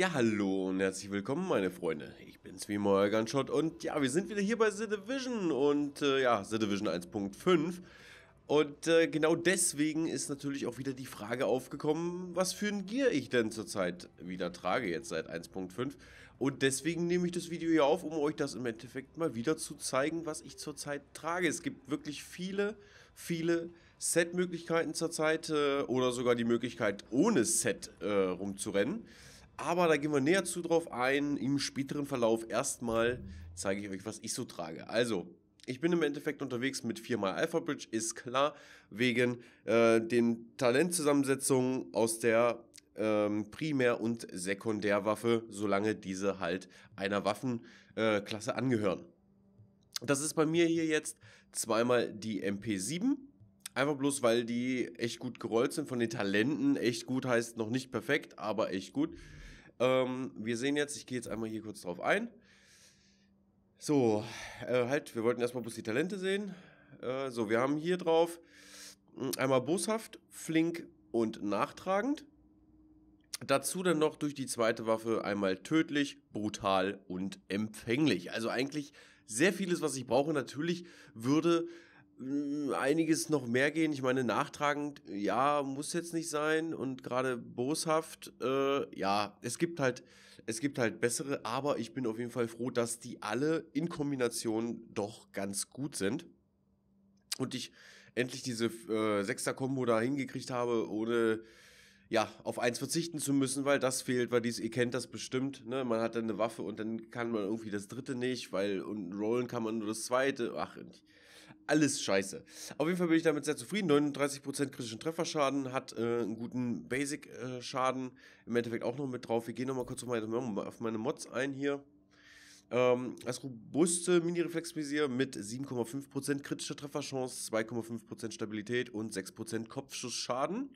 Ja, hallo und herzlich willkommen, meine Freunde. Ich bin's wie immer, euer Gunshot und ja, wir sind wieder hier bei The Division und äh, ja, The Division 1.5. Und äh, genau deswegen ist natürlich auch wieder die Frage aufgekommen, was für ein Gear ich denn zurzeit wieder trage, jetzt seit 1.5. Und deswegen nehme ich das Video hier auf, um euch das im Endeffekt mal wieder zu zeigen, was ich zurzeit trage. Es gibt wirklich viele, viele Set-Möglichkeiten zurzeit äh, oder sogar die Möglichkeit, ohne Set äh, rumzurennen. Aber da gehen wir näher zu drauf ein. Im späteren Verlauf erstmal zeige ich euch, was ich so trage. Also, ich bin im Endeffekt unterwegs mit 4 viermal Alpha Bridge, ist klar, wegen äh, den Talentzusammensetzungen aus der ähm, Primär- und Sekundärwaffe, solange diese halt einer Waffenklasse äh, angehören. Das ist bei mir hier jetzt zweimal die MP7. Einfach bloß, weil die echt gut gerollt sind von den Talenten. Echt gut heißt noch nicht perfekt, aber echt gut. Ähm, wir sehen jetzt, ich gehe jetzt einmal hier kurz drauf ein. So, äh, halt, wir wollten erstmal bloß die Talente sehen. Äh, so, wir haben hier drauf hm, einmal boshaft, flink und nachtragend. Dazu dann noch durch die zweite Waffe einmal tödlich, brutal und empfänglich. Also eigentlich sehr vieles, was ich brauche. Natürlich würde einiges noch mehr gehen. Ich meine, nachtragend, ja, muss jetzt nicht sein und gerade boshaft, äh, ja, es gibt halt, es gibt halt bessere, aber ich bin auf jeden Fall froh, dass die alle in Kombination doch ganz gut sind und ich endlich diese äh, Sechster-Kombo da hingekriegt habe, ohne ja, auf eins verzichten zu müssen, weil das fehlt, weil dies, ihr kennt das bestimmt, ne? Man hat dann eine Waffe und dann kann man irgendwie das dritte nicht, weil und rollen kann man nur das zweite. Ach, ich, alles scheiße. Auf jeden Fall bin ich damit sehr zufrieden. 39% kritischen Trefferschaden, hat äh, einen guten Basic-Schaden äh, im Endeffekt auch noch mit drauf. Wir gehen nochmal kurz auf meine, auf meine Mods ein hier. Ähm, das robuste Mini-Reflexvisier mit 7,5% kritischer Trefferchance, 2,5% Stabilität und 6% Kopfschussschaden.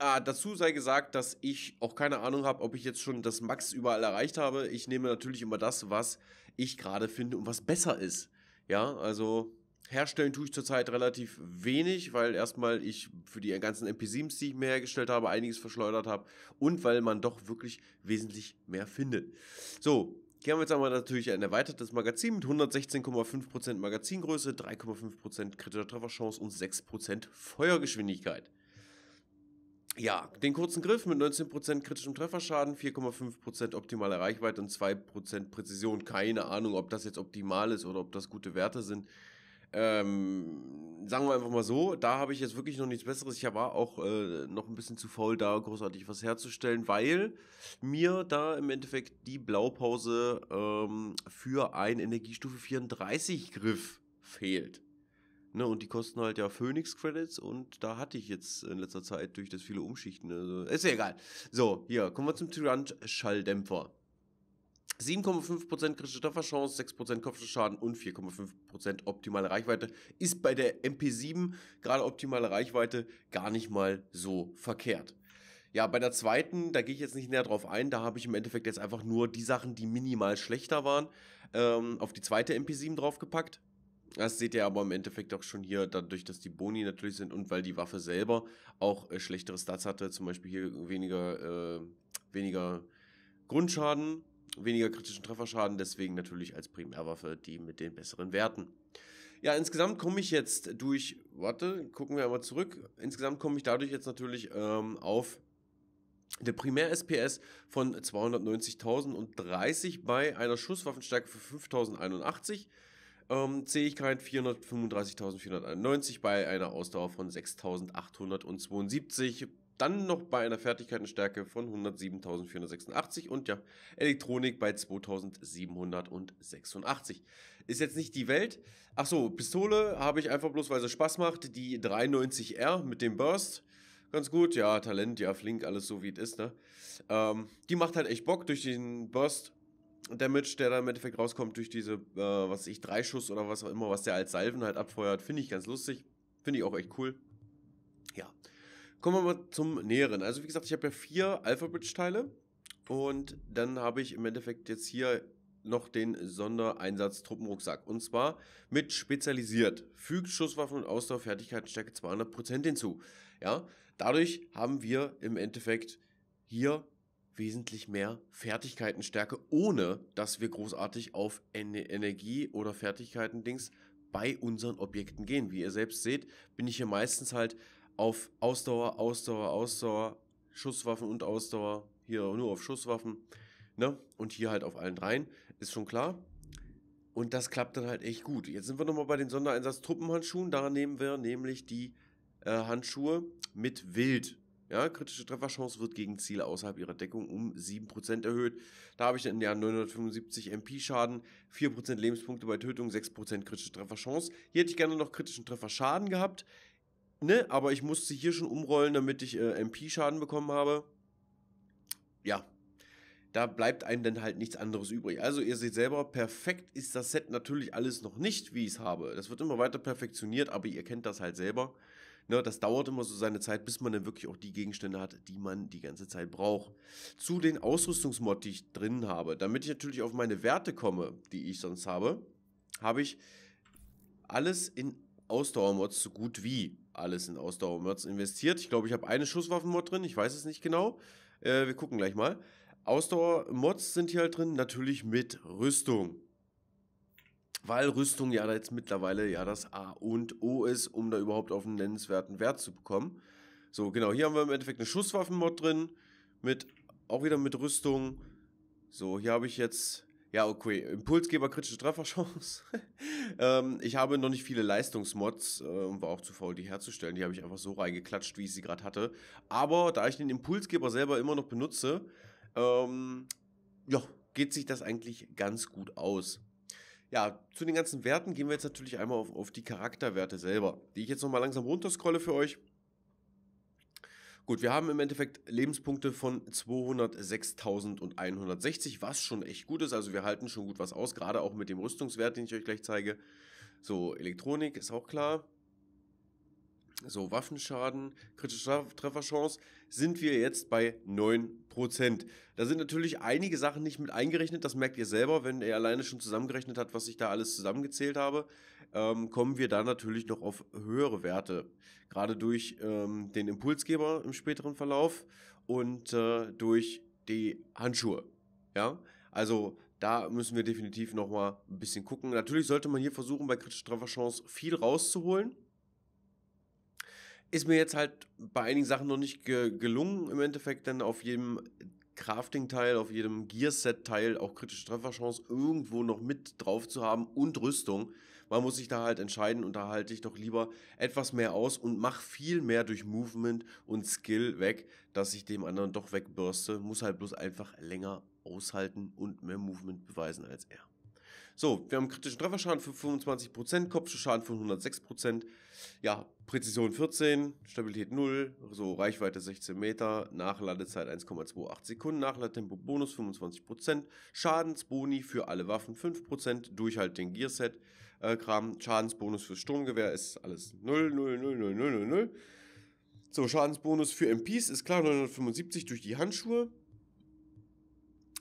Äh, dazu sei gesagt, dass ich auch keine Ahnung habe, ob ich jetzt schon das Max überall erreicht habe. Ich nehme natürlich immer das, was ich gerade finde und was besser ist. Ja, also herstellen tue ich zurzeit relativ wenig, weil erstmal ich für die ganzen MP7s, die ich mir hergestellt habe, einiges verschleudert habe und weil man doch wirklich wesentlich mehr findet. So, hier haben wir jetzt einmal natürlich ein erweitertes Magazin mit 116,5% Magazingröße, 3,5% kritischer Trefferchance und 6% Feuergeschwindigkeit. Ja, den kurzen Griff mit 19% kritischem Trefferschaden, 4,5% optimale Reichweite und 2% Präzision. Keine Ahnung, ob das jetzt optimal ist oder ob das gute Werte sind. Ähm, sagen wir einfach mal so, da habe ich jetzt wirklich noch nichts Besseres. Ich war auch äh, noch ein bisschen zu faul, da großartig was herzustellen, weil mir da im Endeffekt die Blaupause ähm, für einen Energiestufe 34 Griff fehlt. Ne, und die kosten halt ja Phoenix Credits und da hatte ich jetzt in letzter Zeit durch das viele Umschichten. Also, ist ja egal. So, hier, kommen wir zum Tyrant Schalldämpfer. 7,5% kritische Trefferchance, 6% Kopfschaden und 4,5% optimale Reichweite ist bei der MP7 gerade optimale Reichweite gar nicht mal so verkehrt. Ja, bei der zweiten, da gehe ich jetzt nicht näher drauf ein, da habe ich im Endeffekt jetzt einfach nur die Sachen, die minimal schlechter waren, ähm, auf die zweite MP7 draufgepackt. Das seht ihr aber im Endeffekt auch schon hier, dadurch, dass die Boni natürlich sind und weil die Waffe selber auch äh, schlechtere Stats hatte, zum Beispiel hier weniger, äh, weniger Grundschaden, weniger kritischen Trefferschaden, deswegen natürlich als Primärwaffe die mit den besseren Werten. Ja, insgesamt komme ich jetzt durch, warte, gucken wir einmal zurück, insgesamt komme ich dadurch jetzt natürlich ähm, auf der Primär-SPS von 290.030 bei einer Schusswaffenstärke von 5.081. Ähm, Zähigkeit 435.491 bei einer Ausdauer von 6.872 dann noch bei einer Fertigkeitenstärke von 107.486 und ja, Elektronik bei 2.786. Ist jetzt nicht die Welt. Achso, Pistole habe ich einfach bloß, weil sie Spaß macht, die 93R mit dem Burst. Ganz gut, ja, Talent, ja, flink, alles so wie es ist, ne? Ähm, die macht halt echt Bock durch den Burst. Damage, der da im Endeffekt rauskommt durch diese, äh, was ich, Schuss oder was auch immer, was der als Salven halt abfeuert, finde ich ganz lustig. Finde ich auch echt cool. Ja. Kommen wir mal zum Näheren. Also wie gesagt, ich habe ja vier Alpha-Bridge-Teile und dann habe ich im Endeffekt jetzt hier noch den Sondereinsatz-Truppenrucksack. Und zwar mit spezialisiert. Fügt Schusswaffen und Ausdauerfertigkeitsstärke 200% hinzu. Ja, dadurch haben wir im Endeffekt hier wesentlich mehr Fertigkeitenstärke, ohne dass wir großartig auf Energie oder Fertigkeiten-Dings bei unseren Objekten gehen. Wie ihr selbst seht, bin ich hier meistens halt auf Ausdauer, Ausdauer, Ausdauer, Schusswaffen und Ausdauer. Hier nur auf Schusswaffen. Ne? Und hier halt auf allen dreien. Ist schon klar. Und das klappt dann halt echt gut. Jetzt sind wir nochmal bei den Sondereinsatz-Truppenhandschuhen. Da nehmen wir nämlich die äh, Handschuhe mit Wild. Ja, kritische Trefferchance wird gegen Ziele außerhalb ihrer Deckung um 7% erhöht. Da habe ich dann ja 975 MP-Schaden, 4% Lebenspunkte bei Tötung, 6% kritische Trefferchance. Hier hätte ich gerne noch kritischen Trefferschaden gehabt ne, aber ich musste hier schon umrollen, damit ich äh, MP-Schaden bekommen habe. Ja, da bleibt einem dann halt nichts anderes übrig. Also ihr seht selber, perfekt ist das Set natürlich alles noch nicht, wie ich es habe. Das wird immer weiter perfektioniert, aber ihr kennt das halt selber. Ne, das dauert immer so seine Zeit, bis man dann wirklich auch die Gegenstände hat, die man die ganze Zeit braucht. Zu den Ausrüstungsmod, die ich drin habe, damit ich natürlich auf meine Werte komme, die ich sonst habe, habe ich alles in Ausdauermods so gut wie alles in Ausdauermods investiert. Ich glaube, ich habe eine Schusswaffenmod drin, ich weiß es nicht genau. Äh, wir gucken gleich mal. Ausdauermods sind hier halt drin, natürlich mit Rüstung. Weil Rüstung ja jetzt mittlerweile ja das A und O ist, um da überhaupt auf einen nennenswerten Wert zu bekommen. So, genau, hier haben wir im Endeffekt eine Schusswaffenmod drin, mit, auch wieder mit Rüstung. So, hier habe ich jetzt ja, okay. Impulsgeber, kritische Trefferchance. ähm, ich habe noch nicht viele Leistungsmods äh, und war auch zu faul, die herzustellen. Die habe ich einfach so reingeklatscht, wie ich sie gerade hatte. Aber da ich den Impulsgeber selber immer noch benutze, ähm, ja, geht sich das eigentlich ganz gut aus. Ja, zu den ganzen Werten gehen wir jetzt natürlich einmal auf, auf die Charakterwerte selber, die ich jetzt nochmal langsam runterscrolle für euch. Gut, wir haben im Endeffekt Lebenspunkte von 206.160, was schon echt gut ist. Also wir halten schon gut was aus, gerade auch mit dem Rüstungswert, den ich euch gleich zeige. So, Elektronik ist auch klar. So, Waffenschaden, kritische Trefferchance, sind wir jetzt bei 9%. Da sind natürlich einige Sachen nicht mit eingerechnet, das merkt ihr selber, wenn ihr alleine schon zusammengerechnet habt, was ich da alles zusammengezählt habe ähm, kommen wir da natürlich noch auf höhere Werte. Gerade durch ähm, den Impulsgeber im späteren Verlauf und äh, durch die Handschuhe. Ja, also da müssen wir definitiv nochmal ein bisschen gucken. Natürlich sollte man hier versuchen, bei kritischer Trefferchance viel rauszuholen. Ist mir jetzt halt bei einigen Sachen noch nicht ge gelungen, im Endeffekt dann auf jedem Crafting-Teil, auf jedem Gearset-Teil auch kritische Trefferchance irgendwo noch mit drauf zu haben und Rüstung man muss sich da halt entscheiden und da halte ich doch lieber etwas mehr aus und mache viel mehr durch Movement und Skill weg, dass ich dem anderen doch wegbürste. Muss halt bloß einfach länger aushalten und mehr Movement beweisen als er. So, wir haben kritischen Trefferschaden von 25%, Kopfschusschaden von 106%, ja, Präzision 14, Stabilität 0, so Reichweite 16 Meter, Nachladezeit 1,28 Sekunden, Nachladetempo Bonus 25%, Schadensboni für alle Waffen 5%, Durchhalt den Gearset, äh, Kram. Schadensbonus fürs Sturmgewehr ist alles 0, 0, 0, 0, 0, 0, 0. So, Schadensbonus für MPs ist klar 975 durch die Handschuhe.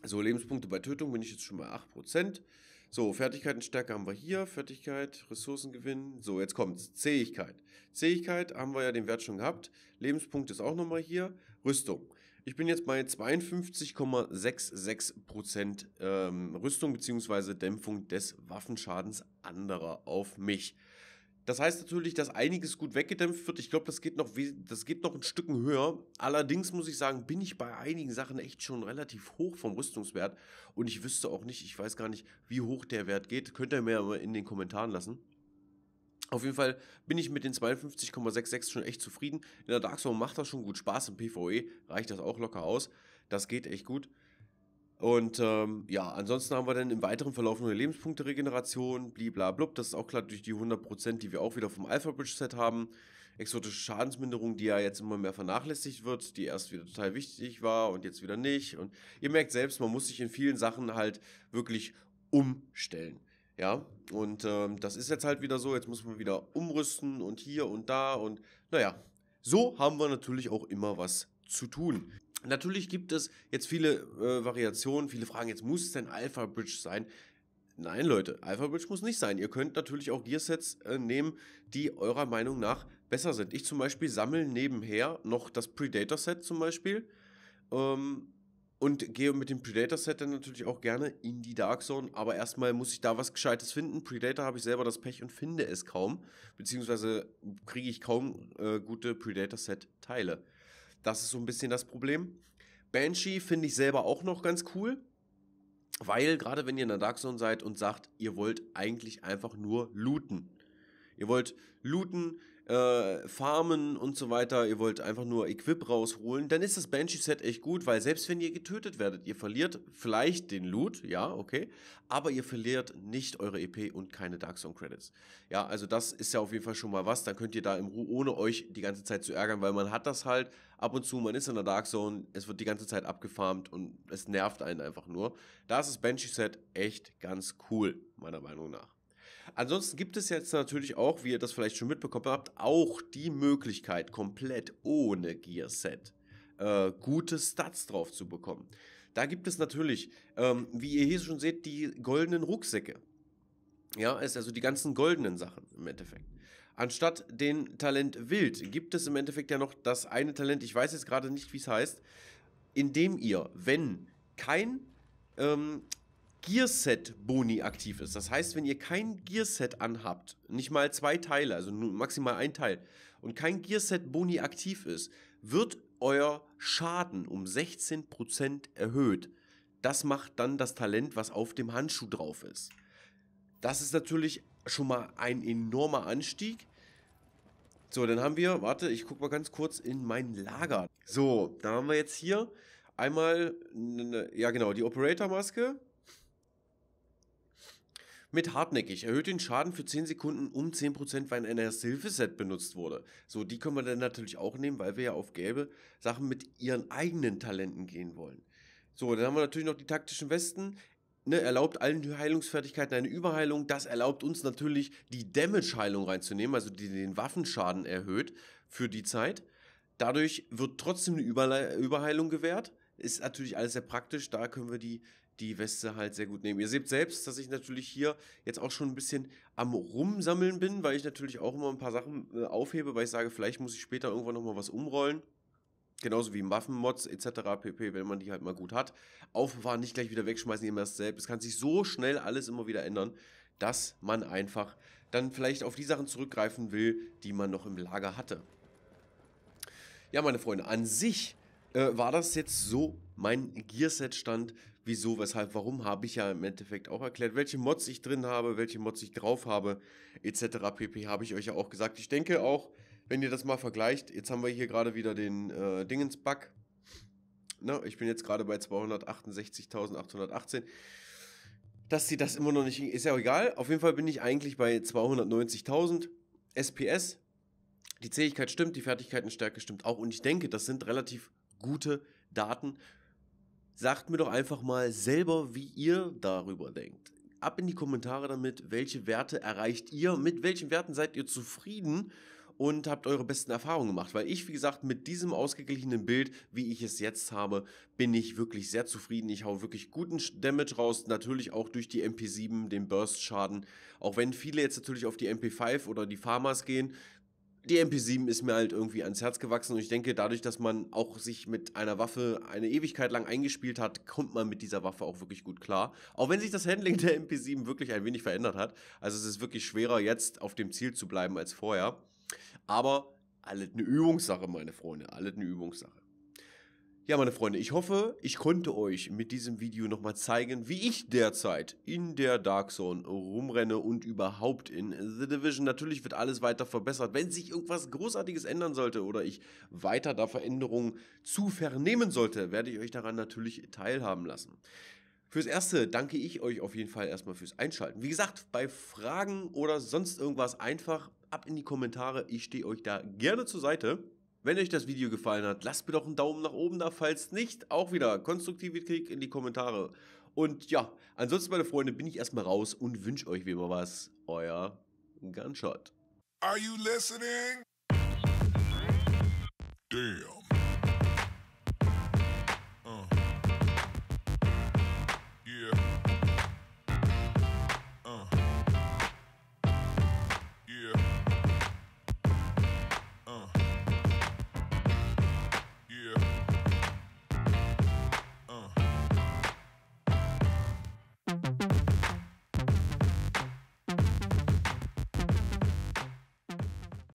So, Lebenspunkte bei Tötung bin ich jetzt schon bei 8%. So, Fertigkeitenstärke haben wir hier. Fertigkeit, Ressourcengewinn. So, jetzt kommt's. Zähigkeit. Zähigkeit haben wir ja den Wert schon gehabt. Lebenspunkt ist auch nochmal hier. Rüstung. Ich bin jetzt bei 52,66% ähm, Rüstung bzw. Dämpfung des Waffenschadens anderer auf mich. Das heißt natürlich, dass einiges gut weggedämpft wird. Ich glaube, das geht noch, das geht noch ein Stück höher. Allerdings muss ich sagen, bin ich bei einigen Sachen echt schon relativ hoch vom Rüstungswert. Und ich wüsste auch nicht, ich weiß gar nicht, wie hoch der Wert geht. Könnt ihr mir in den Kommentaren lassen. Auf jeden Fall bin ich mit den 52,66 schon echt zufrieden. In der Dark Zone macht das schon gut Spaß. Im PvE reicht das auch locker aus. Das geht echt gut. Und ähm, ja, ansonsten haben wir dann im weiteren Verlauf nur Lebenspunkte-Regeneration, bliblablub. Das ist auch klar durch die 100%, die wir auch wieder vom Alpha Bridge Set haben. Exotische Schadensminderung, die ja jetzt immer mehr vernachlässigt wird, die erst wieder total wichtig war und jetzt wieder nicht. Und ihr merkt selbst, man muss sich in vielen Sachen halt wirklich umstellen. Ja, und ähm, das ist jetzt halt wieder so, jetzt muss man wieder umrüsten und hier und da und naja, so haben wir natürlich auch immer was zu tun. Natürlich gibt es jetzt viele äh, Variationen, viele Fragen, jetzt muss es denn Alpha Bridge sein? Nein, Leute, Alpha Bridge muss nicht sein. Ihr könnt natürlich auch Gearsets äh, nehmen, die eurer Meinung nach besser sind. Ich zum Beispiel sammle nebenher noch das Predator Set zum Beispiel. Ähm, und gehe mit dem Predator-Set dann natürlich auch gerne in die Dark Zone. Aber erstmal muss ich da was Gescheites finden. Predator habe ich selber das Pech und finde es kaum. Beziehungsweise kriege ich kaum äh, gute Predator-Set-Teile. Das ist so ein bisschen das Problem. Banshee finde ich selber auch noch ganz cool. Weil gerade wenn ihr in der Dark Zone seid und sagt, ihr wollt eigentlich einfach nur looten, Ihr wollt looten, äh, farmen und so weiter, ihr wollt einfach nur Equip rausholen, dann ist das Banshee-Set echt gut, weil selbst wenn ihr getötet werdet, ihr verliert vielleicht den Loot, ja, okay, aber ihr verliert nicht eure EP und keine Dark Zone Credits. Ja, also das ist ja auf jeden Fall schon mal was, dann könnt ihr da im Ruhe, ohne euch die ganze Zeit zu ärgern, weil man hat das halt ab und zu, man ist in der Dark Zone, es wird die ganze Zeit abgefarmt und es nervt einen einfach nur. Da ist das Banshee-Set echt ganz cool, meiner Meinung nach. Ansonsten gibt es jetzt natürlich auch, wie ihr das vielleicht schon mitbekommen habt, auch die Möglichkeit, komplett ohne Gearset äh, gute Stats drauf zu bekommen. Da gibt es natürlich, ähm, wie ihr hier schon seht, die goldenen Rucksäcke. Ja, ist also die ganzen goldenen Sachen im Endeffekt. Anstatt den Talent Wild gibt es im Endeffekt ja noch das eine Talent, ich weiß jetzt gerade nicht, wie es heißt, indem ihr, wenn kein ähm, Gearset-Boni aktiv ist. Das heißt, wenn ihr kein Gearset anhabt, nicht mal zwei Teile, also nur maximal ein Teil, und kein Gearset-Boni aktiv ist, wird euer Schaden um 16% erhöht. Das macht dann das Talent, was auf dem Handschuh drauf ist. Das ist natürlich schon mal ein enormer Anstieg. So, dann haben wir, warte, ich guck mal ganz kurz in mein Lager. So, dann haben wir jetzt hier einmal, ja genau, die Operator-Maske, mit hartnäckig erhöht den Schaden für 10 Sekunden um 10%, wenn ein Erste-Hilfe-Set benutzt wurde. So, die können wir dann natürlich auch nehmen, weil wir ja auf gelbe Sachen mit ihren eigenen Talenten gehen wollen. So, dann haben wir natürlich noch die taktischen Westen. Ne, erlaubt allen Heilungsfertigkeiten eine Überheilung. Das erlaubt uns natürlich, die Damage-Heilung reinzunehmen, also die den Waffenschaden erhöht für die Zeit. Dadurch wird trotzdem eine Überle Überheilung gewährt. Ist natürlich alles sehr praktisch, da können wir die, die Weste halt sehr gut nehmen. Ihr seht selbst, dass ich natürlich hier jetzt auch schon ein bisschen am Rumsammeln bin, weil ich natürlich auch immer ein paar Sachen äh, aufhebe, weil ich sage, vielleicht muss ich später irgendwann nochmal was umrollen. Genauso wie Waffenmods etc. pp, wenn man die halt mal gut hat. Aufbewahren, nicht gleich wieder wegschmeißen, immer das selbst. Es kann sich so schnell alles immer wieder ändern, dass man einfach dann vielleicht auf die Sachen zurückgreifen will, die man noch im Lager hatte. Ja, meine Freunde, an sich äh, war das jetzt so mein Gearset-Stand? Wieso, weshalb, warum, habe ich ja im Endeffekt auch erklärt. Welche Mods ich drin habe, welche Mods ich drauf habe, etc. pp. habe ich euch ja auch gesagt. Ich denke auch, wenn ihr das mal vergleicht, jetzt haben wir hier gerade wieder den äh, Dingens-Bug. Ne, ich bin jetzt gerade bei 268.818. Dass sie das immer noch nicht, ist ja auch egal. Auf jeden Fall bin ich eigentlich bei 290.000 SPS. Die Zähigkeit stimmt, die Fertigkeitenstärke stimmt auch. Und ich denke, das sind relativ gute Daten. Sagt mir doch einfach mal selber, wie ihr darüber denkt. Ab in die Kommentare damit, welche Werte erreicht ihr, mit welchen Werten seid ihr zufrieden und habt eure besten Erfahrungen gemacht. Weil ich, wie gesagt, mit diesem ausgeglichenen Bild, wie ich es jetzt habe, bin ich wirklich sehr zufrieden. Ich hau wirklich guten Damage raus, natürlich auch durch die MP7, den Burst-Schaden. Auch wenn viele jetzt natürlich auf die MP5 oder die Farmers gehen, die MP7 ist mir halt irgendwie ans Herz gewachsen und ich denke, dadurch, dass man auch sich mit einer Waffe eine Ewigkeit lang eingespielt hat, kommt man mit dieser Waffe auch wirklich gut klar. Auch wenn sich das Handling der MP7 wirklich ein wenig verändert hat. Also es ist wirklich schwerer, jetzt auf dem Ziel zu bleiben als vorher. Aber alles eine Übungssache, meine Freunde, alles eine Übungssache. Ja, meine Freunde, ich hoffe, ich konnte euch mit diesem Video nochmal zeigen, wie ich derzeit in der Dark Zone rumrenne und überhaupt in The Division. Natürlich wird alles weiter verbessert. Wenn sich irgendwas Großartiges ändern sollte oder ich weiter da Veränderungen zu vernehmen sollte, werde ich euch daran natürlich teilhaben lassen. Fürs Erste danke ich euch auf jeden Fall erstmal fürs Einschalten. Wie gesagt, bei Fragen oder sonst irgendwas einfach ab in die Kommentare. Ich stehe euch da gerne zur Seite. Wenn euch das Video gefallen hat, lasst mir doch einen Daumen nach oben da, falls nicht, auch wieder konstruktive Krieg in die Kommentare. Und ja, ansonsten meine Freunde, bin ich erstmal raus und wünsche euch wie immer was. Euer Gunshot. Are you listening? Damn.